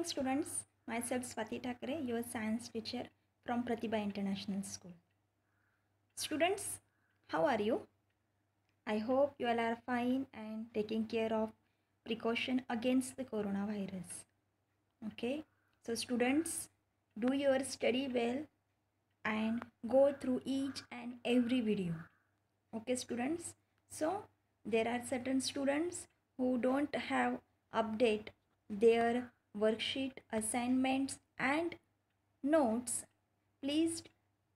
morning students. Myself Swati Thakre, your science teacher from Pratibha International School. Students, how are you? I hope you all are fine and taking care of precaution against the coronavirus. Okay, so students, do your study well and go through each and every video. Okay students, so there are certain students who don't have update their worksheet, assignments and notes. Please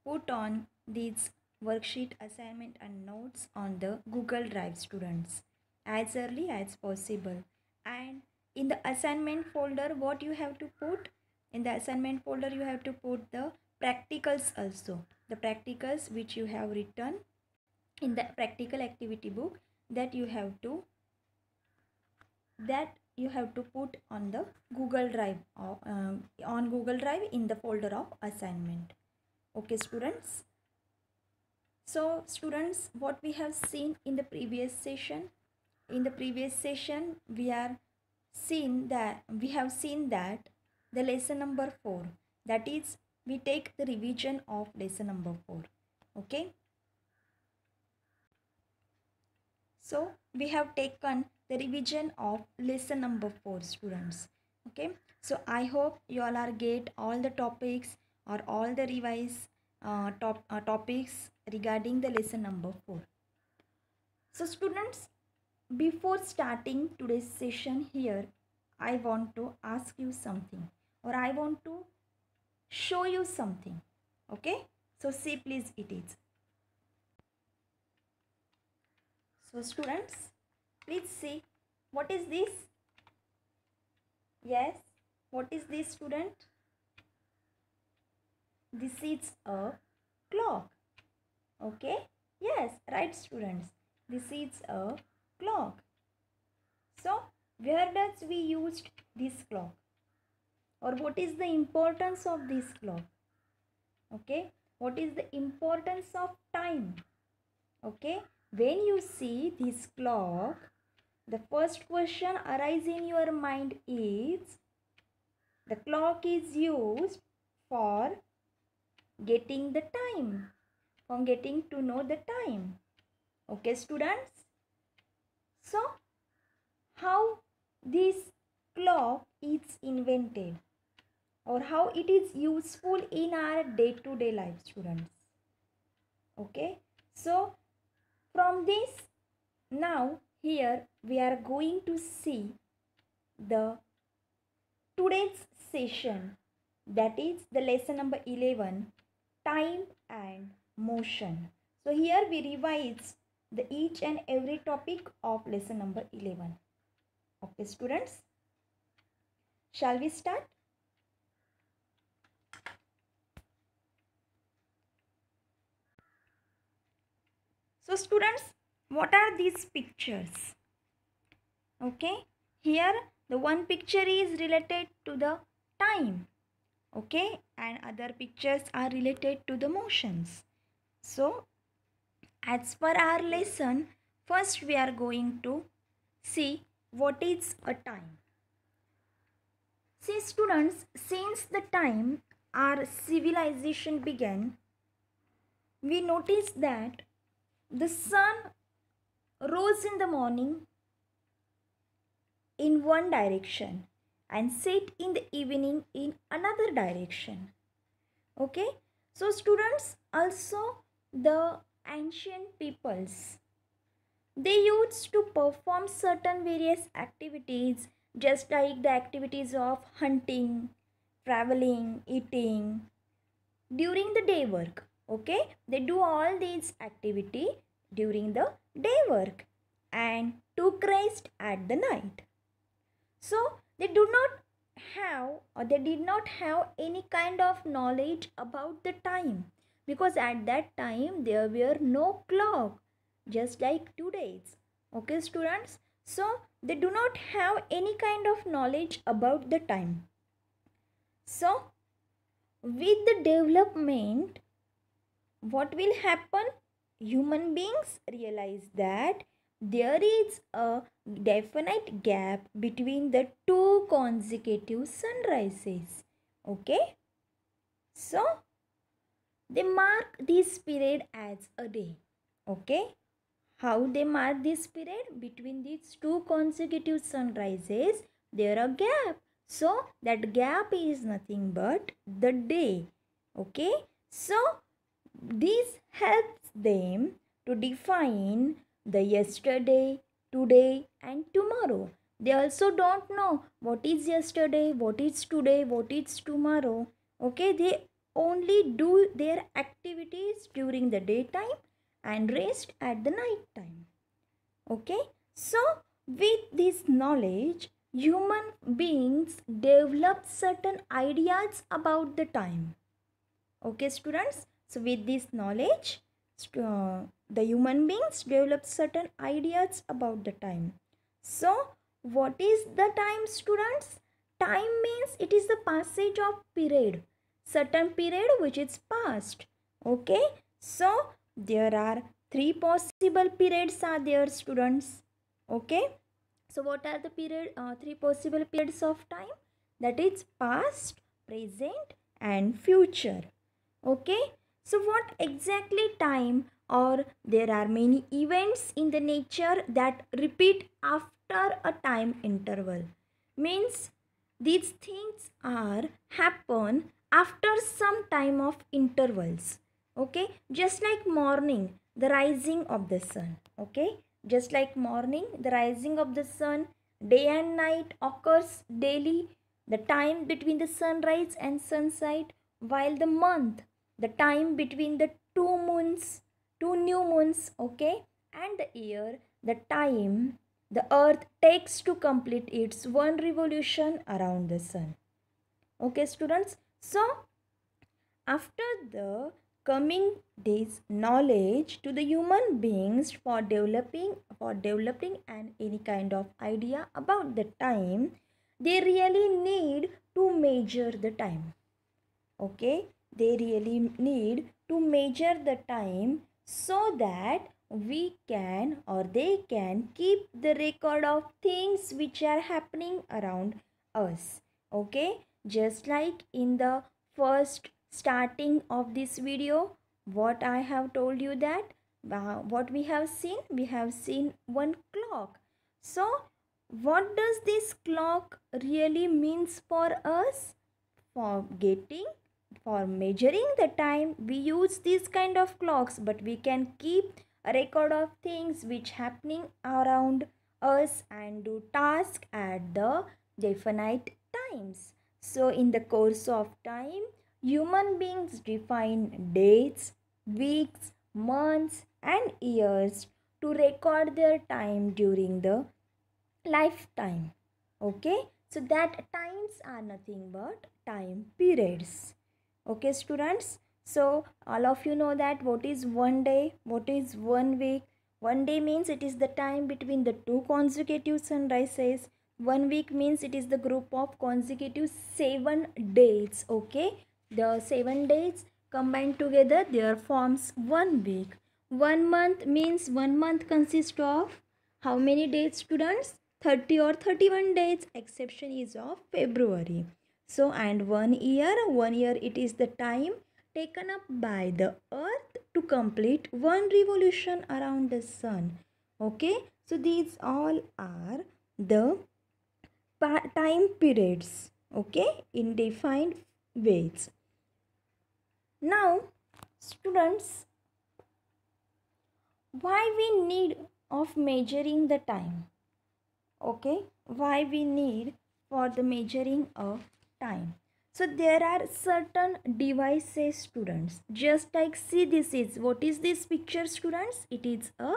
put on these worksheet, assignment and notes on the Google Drive students as early as possible. And in the assignment folder, what you have to put? In the assignment folder, you have to put the practicals also. The practicals which you have written in the practical activity book that you have to that you have to put on the Google Drive or uh, on Google Drive in the folder of assignment. Okay students. So students what we have seen in the previous session in the previous session we are seen that we have seen that the lesson number 4 that is we take the revision of lesson number 4 okay so we have taken the revision of lesson number 4 students okay so i hope you all are get all the topics or all the revise uh, top uh, topics regarding the lesson number 4 so students before starting today's session here i want to ask you something or i want to show you something okay so see please it is so students Please see. What is this? Yes. What is this student? This is a clock. Okay. Yes. Right students. This is a clock. So where does we used this clock? Or what is the importance of this clock? Okay. What is the importance of time? Okay. When you see this clock, the first question arise in your mind is the clock is used for getting the time, from getting to know the time. Okay students? So, how this clock is invented or how it is useful in our day-to-day -day life students. Okay? So, from this now here we are going to see the today's session that is the lesson number 11 time and motion. So here we revise the each and every topic of lesson number 11. Okay students, shall we start? So students, what are these pictures? Okay, here the one picture is related to the time. Okay, and other pictures are related to the motions. So, as per our lesson, first we are going to see what is a time. See students, since the time our civilization began, we notice that the sun rose in the morning in one direction and set in the evening in another direction. Okay, so students also the ancient peoples they used to perform certain various activities just like the activities of hunting, traveling, eating during the day work. Okay, they do all these activity during the day work and took rest at the night. So they do not have or they did not have any kind of knowledge about the time because at that time there were no clock just like today's okay students so they do not have any kind of knowledge about the time so with the development what will happen human beings realize that there is a definite gap between the two consecutive sunrises. Okay? So, they mark this period as a day. Okay? How they mark this period? Between these two consecutive sunrises, there are gap. So, that gap is nothing but the day. Okay? So, this helps them to define the yesterday, today, and tomorrow. They also don't know what is yesterday, what is today, what is tomorrow. Okay, they only do their activities during the daytime and rest at the night time. Okay, so with this knowledge, human beings develop certain ideas about the time. Okay, students. So with this knowledge, uh, the human beings develop certain ideas about the time. So what is the time students? Time means it is the passage of period. Certain period which is past. Okay. So there are three possible periods are there students. Okay. So what are the period? Uh, three possible periods of time. That is past, present and future. Okay. So what exactly time or there are many events in the nature that repeat after a time interval. Means these things are happen after some time of intervals. Okay, just like morning, the rising of the sun. Okay, just like morning, the rising of the sun, day and night occurs daily. The time between the sunrise and sunset while the month the time between the two moons, two new moons, okay, and the year, the time the earth takes to complete its one revolution around the sun. Okay, students. So, after the coming this knowledge to the human beings for developing for developing and any kind of idea about the time they really need to measure the time okay they really need to measure the time so that we can or they can keep the record of things which are happening around us okay just like in the first starting of this video what i have told you that uh, what we have seen we have seen one clock so what does this clock really means for us for getting for measuring the time, we use these kind of clocks, but we can keep a record of things which happening around us and do task at the definite times. So in the course of time, human beings define dates, weeks, months and years to record their time during the lifetime. Okay, so that times are nothing but time periods okay students so all of you know that what is one day what is one week one day means it is the time between the two consecutive sunrises one week means it is the group of consecutive seven days. okay the seven days combined together there forms one week one month means one month consists of how many days, students 30 or 31 days. exception is of february so and one year, one year it is the time taken up by the earth to complete one revolution around the sun. Okay, so these all are the time periods okay in defined ways. Now students why we need of measuring the time okay why we need for the measuring of time. So there are certain devices students. Just like see this is, what is this picture students? It is a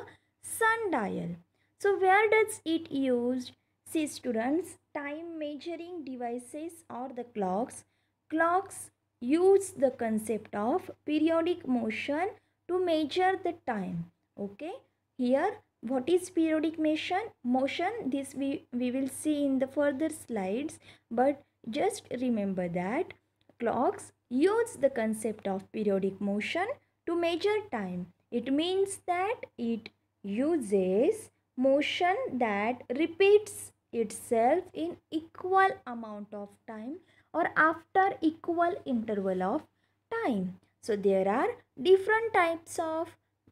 sundial. So where does it used? See students, time measuring devices or the clocks. Clocks use the concept of periodic motion to measure the time. Okay, here what is periodic motion? Motion, this we, we will see in the further slides. But just remember that clocks use the concept of periodic motion to measure time. It means that it uses motion that repeats itself in equal amount of time or after equal interval of time. So there are different types of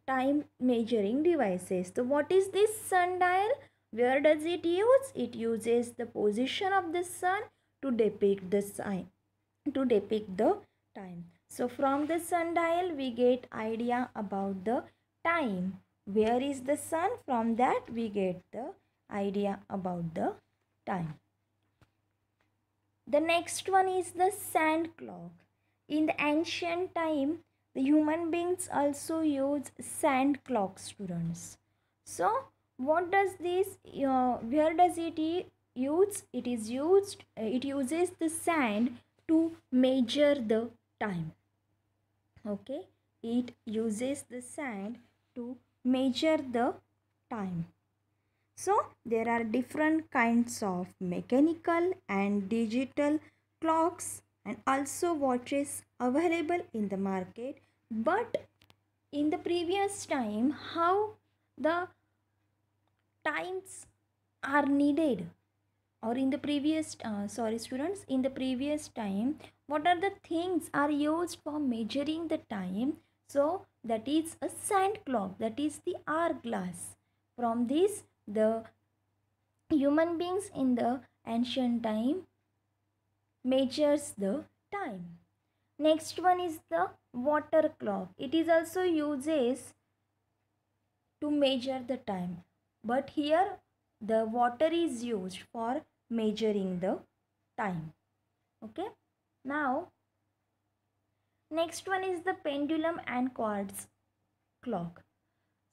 time measuring devices. So what is this sundial? Where does it use? It uses the position of the sun to depict the sign to depict the time. So from the sundial we get idea about the time. Where is the sun? From that we get the idea about the time. The next one is the sand clock. In the ancient time, the human beings also used sand clock students. So what does this, uh, where does it used it is used uh, it uses the sand to measure the time okay it uses the sand to measure the time so there are different kinds of mechanical and digital clocks and also watches available in the market but in the previous time how the times are needed or in the previous uh, sorry students in the previous time what are the things are used for measuring the time so that is a sand clock that is the hourglass from this the human beings in the ancient time measures the time next one is the water clock it is also uses to measure the time but here the water is used for measuring the time okay now next one is the pendulum and quartz clock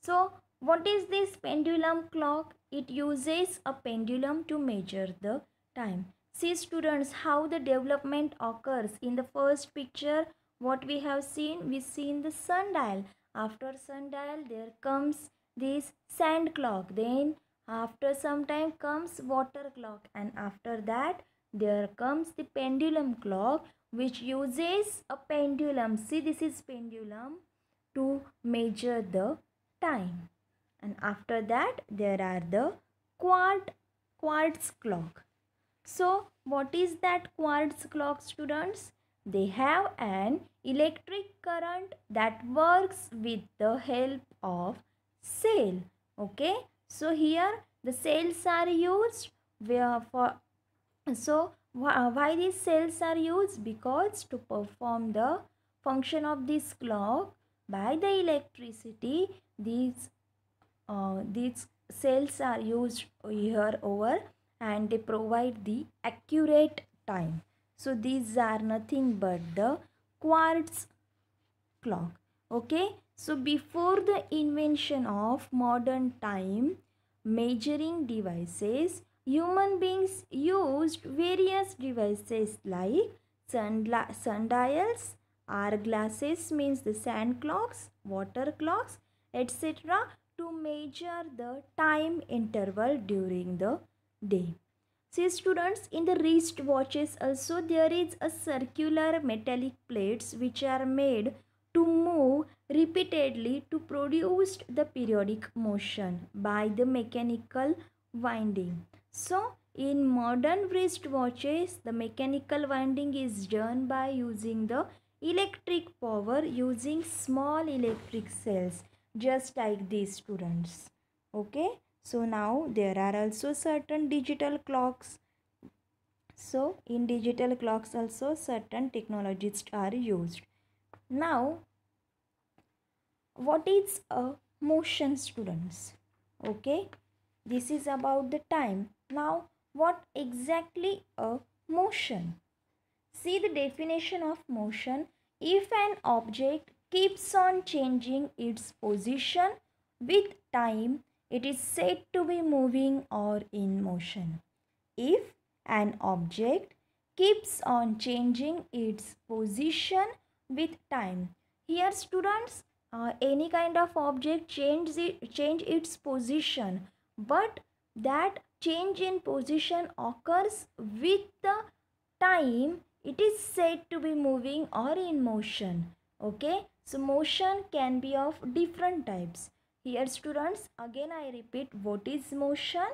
so what is this pendulum clock it uses a pendulum to measure the time see students how the development occurs in the first picture what we have seen we seen the sundial after sundial there comes this sand clock then after some time comes water clock and after that there comes the pendulum clock which uses a pendulum. See this is pendulum to measure the time. And after that there are the quart quartz clock. So what is that quartz clock students? They have an electric current that works with the help of cell. Okay so here the cells are used for so uh, why these cells are used because to perform the function of this clock by the electricity these uh, these cells are used here over and they provide the accurate time so these are nothing but the quartz clock okay so before the invention of modern time measuring devices, human beings used various devices like sundials, hour glasses means the sand clocks, water clocks, etc. to measure the time interval during the day. See students, in the wrist watches also there is a circular metallic plates which are made to move repeatedly to produce the periodic motion by the mechanical winding. So, in modern wristwatches, the mechanical winding is done by using the electric power using small electric cells just like these students. Okay. So, now there are also certain digital clocks. So, in digital clocks also certain technologies are used. Now, what is a motion students okay this is about the time now what exactly a motion see the definition of motion if an object keeps on changing its position with time it is said to be moving or in motion if an object keeps on changing its position with time here students uh, any kind of object change, it, change its position but that change in position occurs with the time it is said to be moving or in motion okay so motion can be of different types here students again i repeat what is motion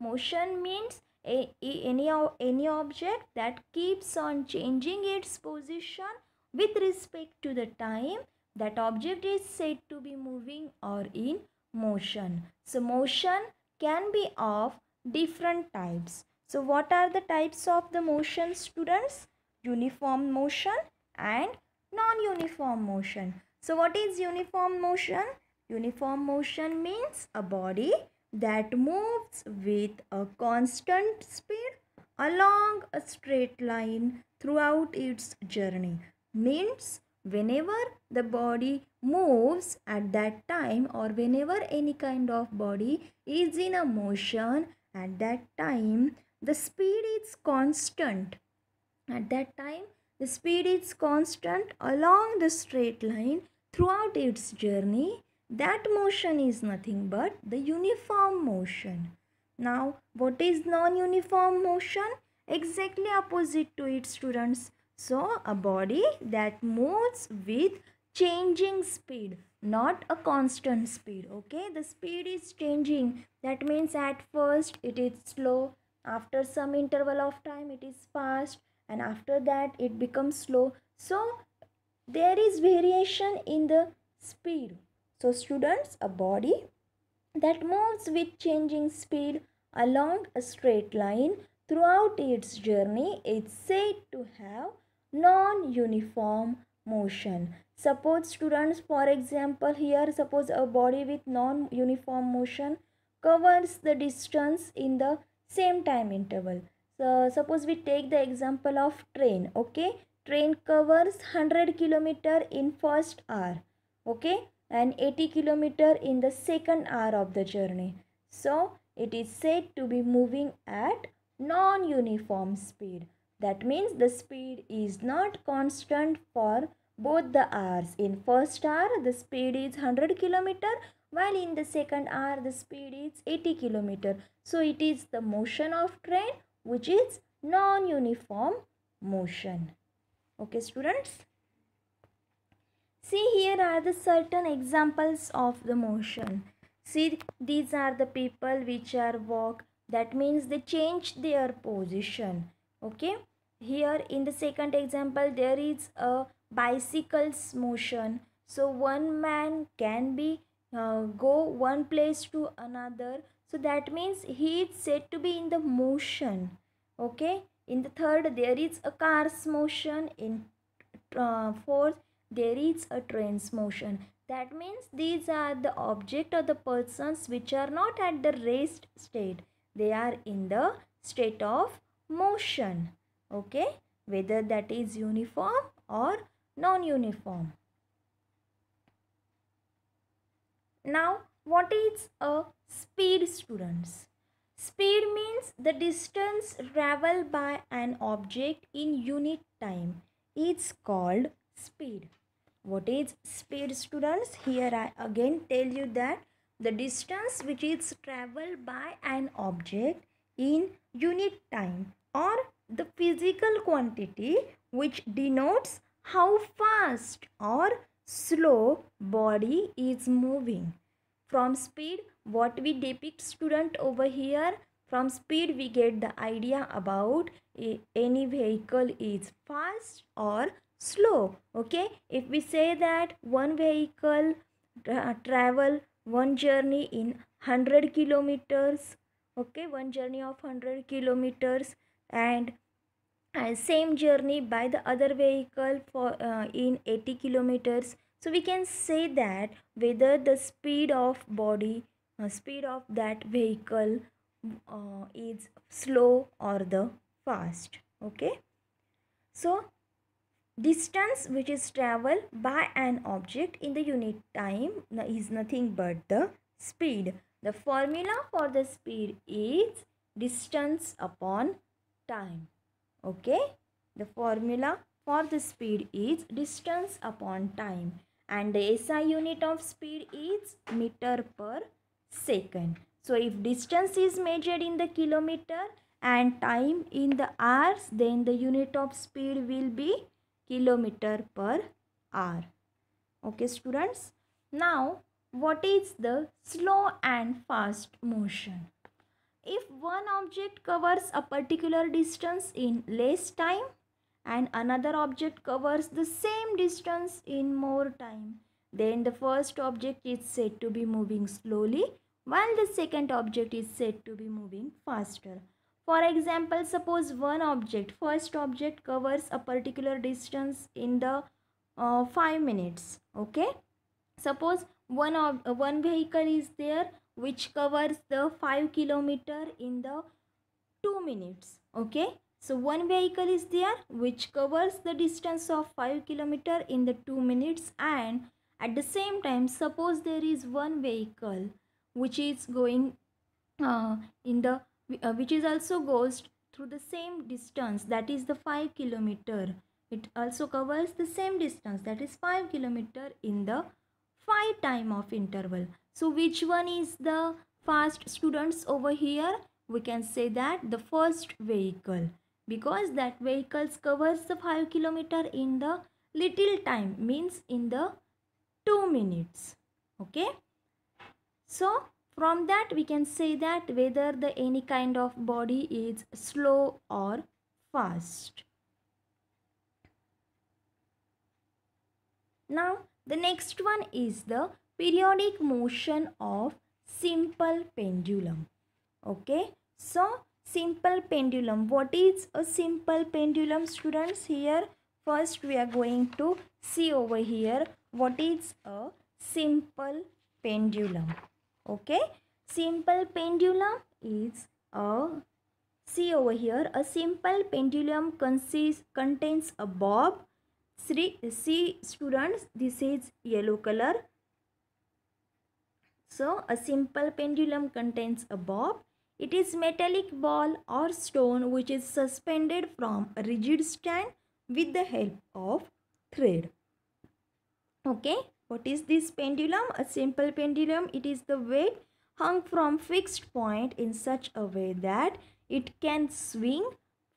motion means a, any any object that keeps on changing its position with respect to the time that object is said to be moving or in motion so motion can be of different types so what are the types of the motion students uniform motion and non-uniform motion so what is uniform motion uniform motion means a body that moves with a constant speed along a straight line throughout its journey means whenever the body moves at that time or whenever any kind of body is in a motion at that time the speed is constant at that time the speed is constant along the straight line throughout its journey that motion is nothing but the uniform motion now what is non-uniform motion exactly opposite to it students so a body that moves with changing speed not a constant speed okay the speed is changing that means at first it is slow after some interval of time it is fast and after that it becomes slow so there is variation in the speed so students a body that moves with changing speed along a straight line throughout its journey is said to have non-uniform motion suppose students for example here suppose a body with non-uniform motion covers the distance in the same time interval so suppose we take the example of train okay train covers 100 kilometer in first hour okay and 80 kilometer in the second hour of the journey so it is said to be moving at non-uniform speed that means the speed is not constant for both the hours. In first hour, the speed is 100 kilometer, while in the second hour, the speed is 80 kilometer. So it is the motion of train which is non-uniform motion. Okay, students. See here are the certain examples of the motion. See, these are the people which are walk. That means they change their position. Okay here in the second example there is a bicycles motion so one man can be uh, go one place to another so that means he is said to be in the motion okay in the third there is a car's motion in uh, fourth there is a train's motion that means these are the object or the persons which are not at the rest state they are in the state of motion okay whether that is uniform or non-uniform now what is a speed students speed means the distance traveled by an object in unit time It's called speed what is speed students here i again tell you that the distance which is traveled by an object in unit time or the physical quantity which denotes how fast or slow body is moving. From speed what we depict student over here from speed we get the idea about any vehicle is fast or slow okay if we say that one vehicle tra travel one journey in 100 kilometers okay one journey of 100 kilometers and uh, same journey by the other vehicle for uh, in 80 kilometers so we can say that whether the speed of body uh, speed of that vehicle uh, is slow or the fast okay so distance which is travel by an object in the unit time is nothing but the speed the formula for the speed is distance upon time. Okay. The formula for the speed is distance upon time and the SI unit of speed is meter per second. So if distance is measured in the kilometer and time in the hours then the unit of speed will be kilometer per hour. Okay students. Now what is the slow and fast motion? If one object covers a particular distance in less time and another object covers the same distance in more time, then the first object is said to be moving slowly while the second object is said to be moving faster. For example, suppose one object, first object covers a particular distance in the uh, 5 minutes. Okay. Suppose one, ob uh, one vehicle is there which covers the 5 kilometer in the 2 minutes okay so one vehicle is there which covers the distance of 5 kilometer in the 2 minutes and at the same time suppose there is one vehicle which is going uh, in the uh, which is also goes through the same distance that is the 5 kilometer it also covers the same distance that is 5 kilometer in the 5 time of interval so which one is the fast students over here? We can say that the first vehicle because that vehicle covers the 5 kilometer in the little time means in the 2 minutes. Okay. So from that we can say that whether the any kind of body is slow or fast. Now the next one is the periodic motion of simple pendulum. Okay. So, simple pendulum. What is a simple pendulum students here? First we are going to see over here what is a simple pendulum. Okay. Simple pendulum is a see over here a simple pendulum consists contains a bob see, see students this is yellow color so a simple pendulum contains a bob. It is metallic ball or stone which is suspended from a rigid stand with the help of thread. Okay, what is this pendulum? A simple pendulum, it is the weight hung from fixed point in such a way that it can swing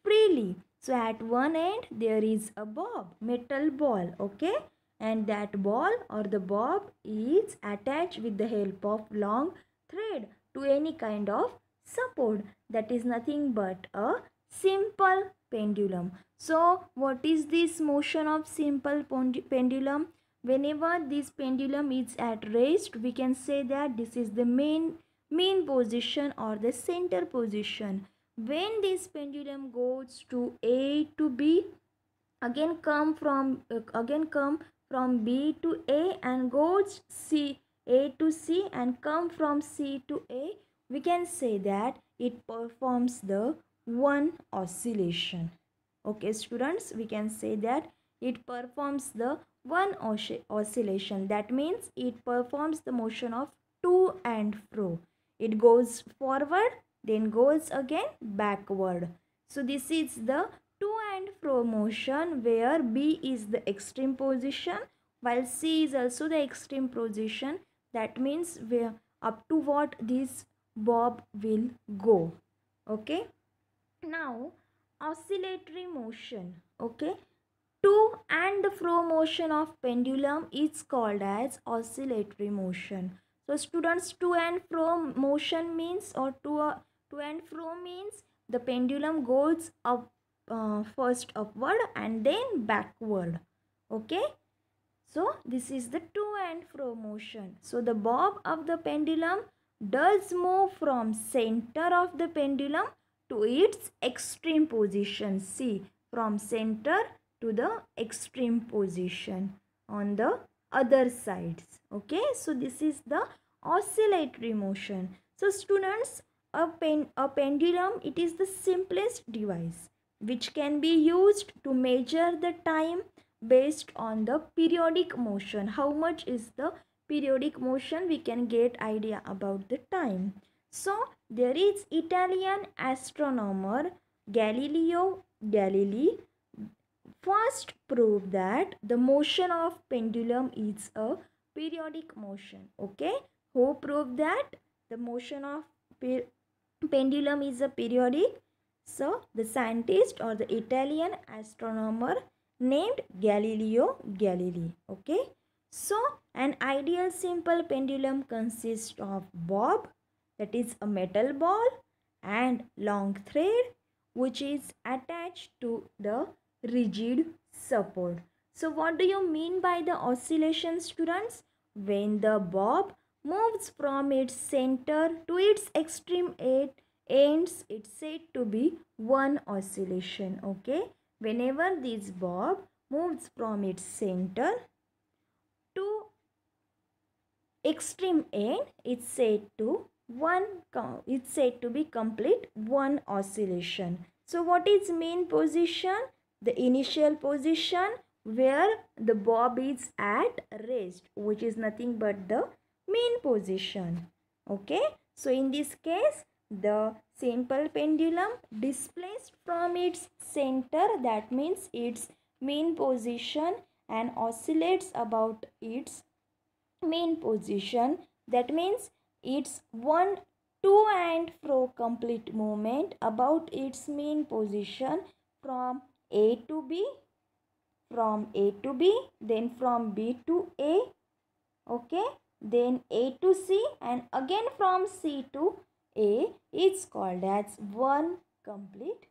freely. So at one end there is a bob, metal ball, okay and that ball or the bob is attached with the help of long thread to any kind of support that is nothing but a simple pendulum so what is this motion of simple pendulum whenever this pendulum is at rest we can say that this is the main main position or the center position. When this pendulum goes to A to B, again come from uh, again come from B to A and goes C A to C and come from C to A, we can say that it performs the one oscillation. Okay students, we can say that it performs the one oscillation. That means it performs the motion of to and fro. It goes forward, then goes again backward. So this is the from motion where B is the extreme position while C is also the extreme position that means where up to what this bob will go okay now oscillatory motion okay to and fro motion of pendulum is called as oscillatory motion so students to and fro motion means or to, uh, to and fro means the pendulum goes up uh, first upward and then backward okay so this is the to and fro motion so the bob of the pendulum does move from center of the pendulum to its extreme position see from center to the extreme position on the other sides okay so this is the oscillatory motion so students a pen a pendulum it is the simplest device which can be used to measure the time based on the periodic motion. How much is the periodic motion? We can get idea about the time. So there is Italian astronomer Galileo Galilei first proved that the motion of pendulum is a periodic motion. Okay. Who proved that? The motion of pendulum is a periodic so, the scientist or the Italian astronomer named Galileo Galilei. Okay. So, an ideal simple pendulum consists of bob that is a metal ball and long thread which is attached to the rigid support. So, what do you mean by the oscillation students? When the bob moves from its center to its extreme edge, ends it's said to be one oscillation okay whenever this bob moves from its center to extreme end it's said to one it's said to be complete one oscillation so what is mean position the initial position where the bob is at rest which is nothing but the mean position okay so in this case the simple pendulum displaced from its center that means its mean position and oscillates about its mean position that means its one to and fro complete movement about its mean position from A to B from A to B then from B to A okay then A to C and again from C to a is called as one complete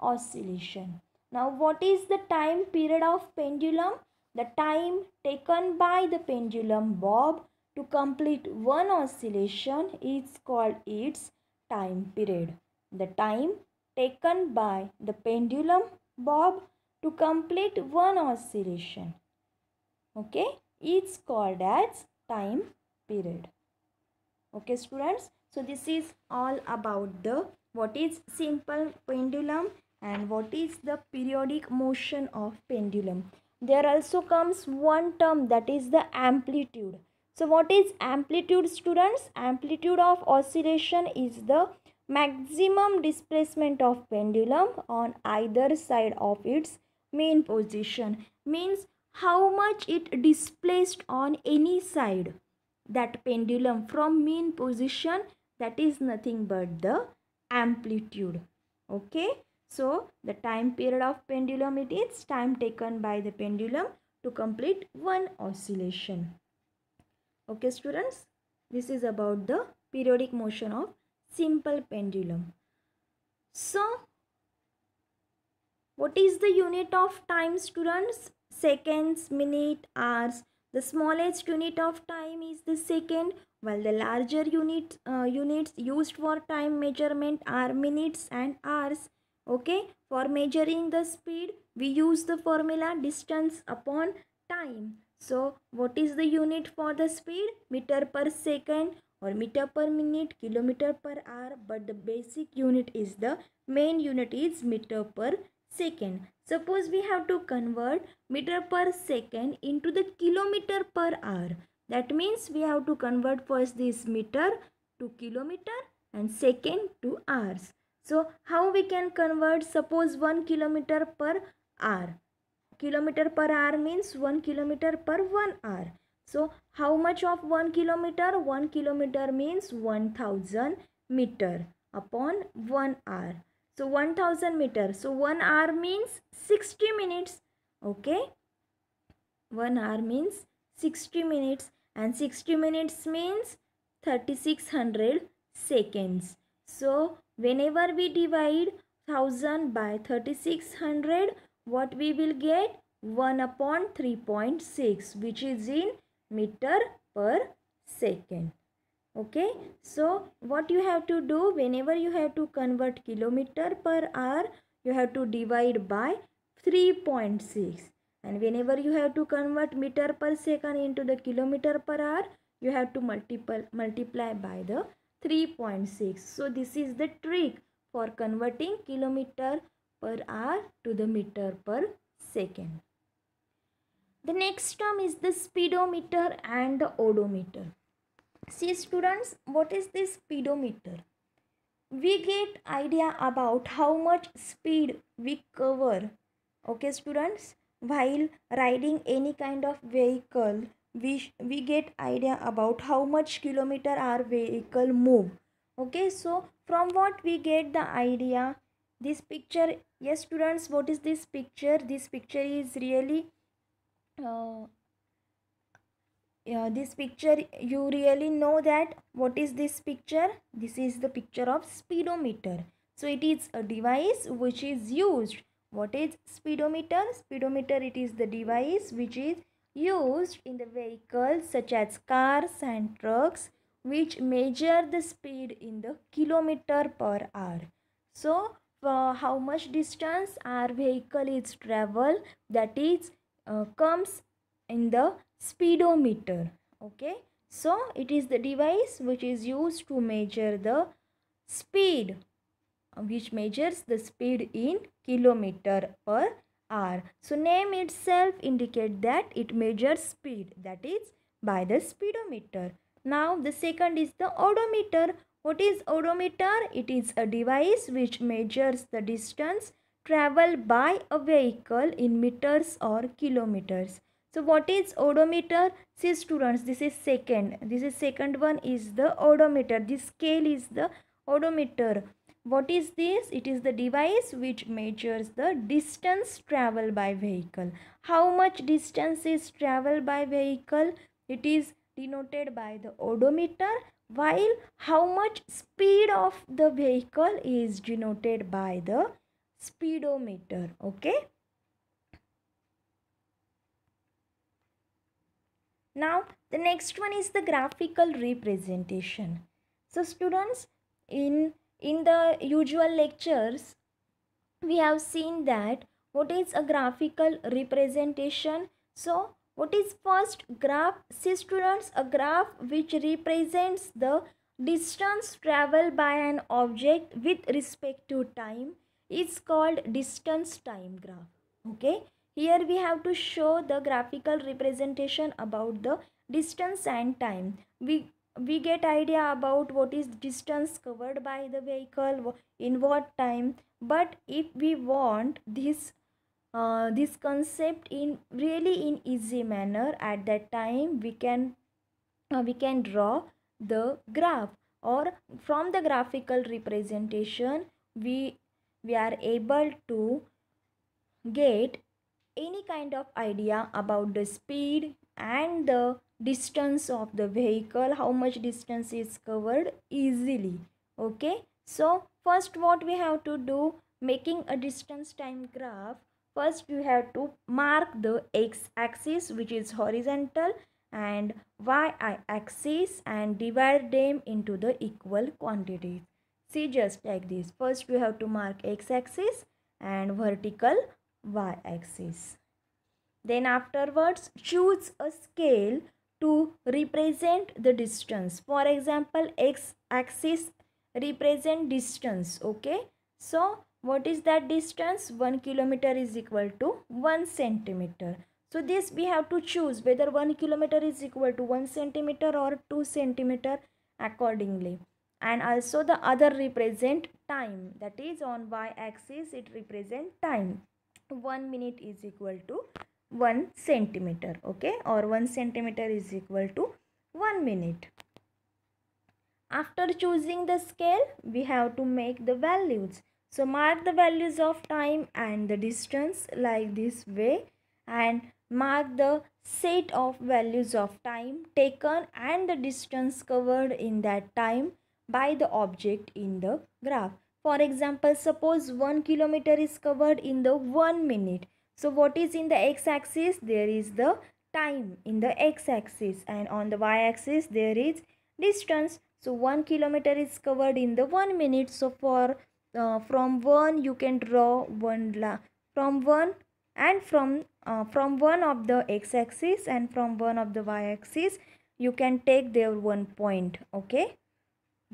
oscillation. Now what is the time period of pendulum? The time taken by the pendulum bob to complete one oscillation is called its time period. The time taken by the pendulum bob to complete one oscillation okay it's called as time period okay students so this is all about the what is simple pendulum and what is the periodic motion of pendulum. There also comes one term that is the amplitude. So what is amplitude students? Amplitude of oscillation is the maximum displacement of pendulum on either side of its main position. Means how much it displaced on any side that pendulum from mean position that is nothing but the amplitude okay so the time period of pendulum it is time taken by the pendulum to complete one oscillation okay students this is about the periodic motion of simple pendulum so what is the unit of time students seconds minute hours the smallest unit of time is the second while the larger units uh, units used for time measurement are minutes and hours okay for measuring the speed we use the formula distance upon time so what is the unit for the speed meter per second or meter per minute kilometer per hour but the basic unit is the main unit is meter per second suppose we have to convert meter per second into the kilometer per hour that means we have to convert first this meter to kilometer and second to hours. So how we can convert suppose 1 kilometer per hour. Kilometer per hour means 1 kilometer per 1 hour. So how much of 1 kilometer? 1 kilometer means 1000 meter upon 1 hour. So 1000 meter. So 1 hour means 60 minutes. Okay. 1 hour means 60 minutes and 60 minutes means 3600 seconds. So whenever we divide 1000 by 3600 what we will get 1 upon 3.6 which is in meter per second. Okay. So what you have to do whenever you have to convert kilometer per hour you have to divide by 3.6 and whenever you have to convert meter per second into the kilometer per hour you have to multiple multiply by the 3.6 so this is the trick for converting kilometer per hour to the meter per second the next term is the speedometer and the odometer see students what is this speedometer we get idea about how much speed we cover okay students while riding any kind of vehicle we we get idea about how much kilometer our vehicle move okay so from what we get the idea this picture yes students what is this picture this picture is really uh, yeah, this picture you really know that what is this picture this is the picture of speedometer so it is a device which is used what is speedometer? Speedometer it is the device which is used in the vehicles such as cars and trucks which measure the speed in the kilometer per hour. So for how much distance our vehicle is travel that is uh, comes in the speedometer. Okay. So it is the device which is used to measure the speed which measures the speed in kilometer per hour. So name itself indicate that it measures speed that is by the speedometer. Now the second is the odometer. What is odometer? It is a device which measures the distance traveled by a vehicle in meters or kilometers. So what is odometer? See students, this is second. This is second one is the odometer. This scale is the odometer. What is this? It is the device which measures the distance traveled by vehicle. How much distance is traveled by vehicle? It is denoted by the odometer while how much speed of the vehicle is denoted by the speedometer. Okay. Now the next one is the graphical representation. So students in in the usual lectures, we have seen that what is a graphical representation. So, what is first graph? See students, a graph which represents the distance traveled by an object with respect to time is called distance time graph. Okay. Here we have to show the graphical representation about the distance and time. We we get idea about what is distance covered by the vehicle in what time but if we want this uh, this concept in really in easy manner at that time we can uh, we can draw the graph or from the graphical representation we we are able to get any kind of idea about the speed and the distance of the vehicle how much distance is covered easily okay so first what we have to do making a distance time graph first you have to mark the x axis which is horizontal and y axis and divide them into the equal quantities see just like this first you have to mark x axis and vertical y axis then afterwards choose a scale to represent the distance for example x axis represent distance okay so what is that distance 1 kilometer is equal to 1 centimeter so this we have to choose whether 1 kilometer is equal to 1 centimeter or 2 centimeter accordingly and also the other represent time that is on y axis it represent time 1 minute is equal to 1 centimeter okay or 1 centimeter is equal to 1 minute after choosing the scale we have to make the values so mark the values of time and the distance like this way and mark the set of values of time taken and the distance covered in that time by the object in the graph for example suppose 1 kilometer is covered in the 1 minute so what is in the x-axis? There is the time in the x-axis and on the y-axis there is distance. So 1 kilometer is covered in the 1 minute. So for uh, from 1 you can draw one la from 1 and from uh, from one of the x-axis and from one of the y-axis you can take their one point okay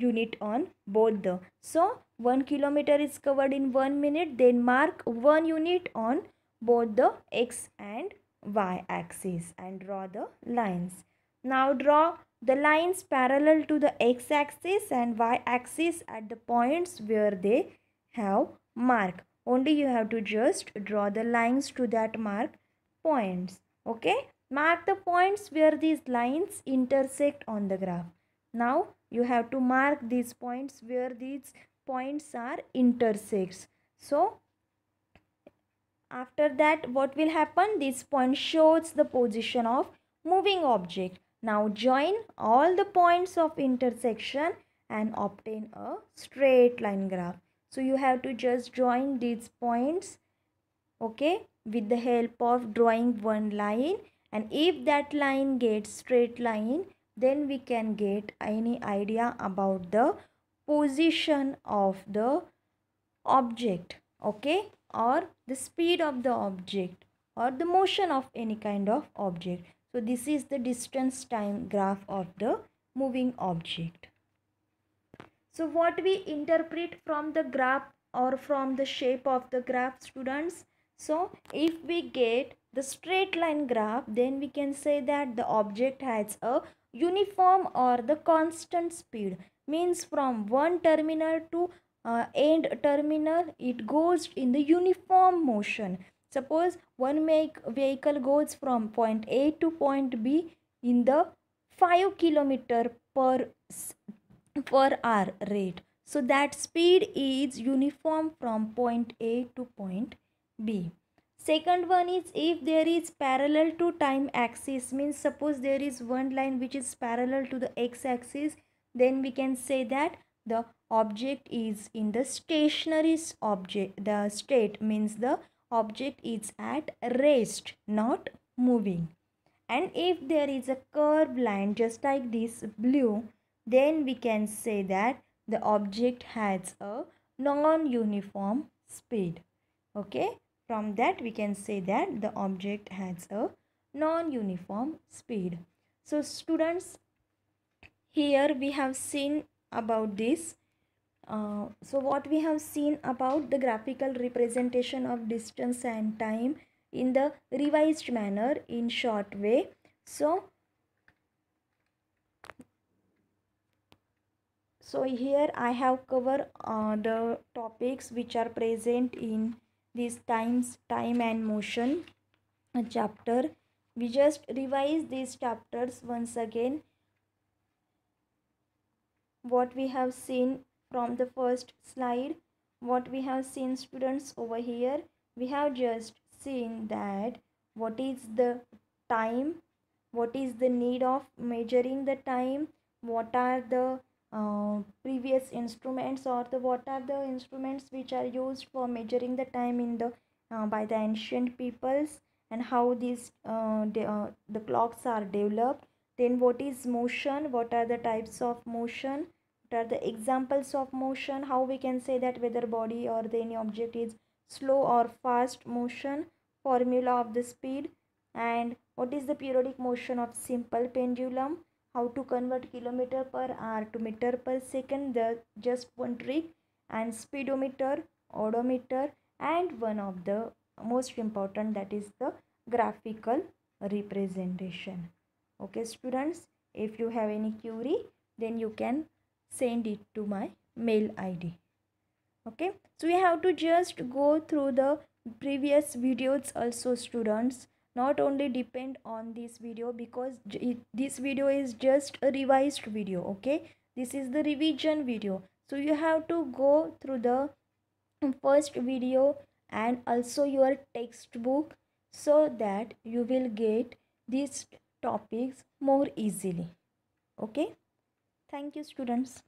unit on both the so one kilometer is covered in one minute then mark one unit on both the x and y axis and draw the lines. Now draw the lines parallel to the x axis and y axis at the points where they have mark. Only you have to just draw the lines to that mark points. Okay. Mark the points where these lines intersect on the graph. Now you have to mark these points where these points are intersects. So after that, what will happen? This point shows the position of moving object. Now join all the points of intersection and obtain a straight line graph. So you have to just join these points, okay, with the help of drawing one line. And if that line gets straight line, then we can get any idea about the position of the object, okay or the speed of the object or the motion of any kind of object. So this is the distance time graph of the moving object. So what we interpret from the graph or from the shape of the graph students. So if we get the straight line graph then we can say that the object has a uniform or the constant speed means from one terminal to uh, end terminal it goes in the uniform motion suppose one make vehicle goes from point a to point b in the 5 kilometer per per hour rate so that speed is uniform from point a to point b second one is if there is parallel to time axis means suppose there is one line which is parallel to the x axis then we can say that the object is in the stationary object the state means the object is at rest not moving and if there is a curved line just like this blue then we can say that the object has a non-uniform speed okay from that we can say that the object has a non-uniform speed so students here we have seen about this uh, so what we have seen about the graphical representation of distance and time in the revised manner in short way so so here i have covered uh, the topics which are present in this times time and motion chapter we just revise these chapters once again what we have seen from the first slide what we have seen students over here we have just seen that what is the time what is the need of measuring the time what are the uh, previous instruments or the what are the instruments which are used for measuring the time in the uh, by the ancient peoples and how these uh, the, uh, the clocks are developed then what is motion what are the types of motion what are the examples of motion how we can say that whether body or the any object is slow or fast motion formula of the speed and what is the periodic motion of simple pendulum how to convert kilometer per hour to meter per second the just one trick and speedometer odometer and one of the most important that is the graphical representation okay students if you have any query then you can send it to my mail id okay so we have to just go through the previous videos also students not only depend on this video because it, this video is just a revised video okay this is the revision video so you have to go through the first video and also your textbook so that you will get these topics more easily okay thank you students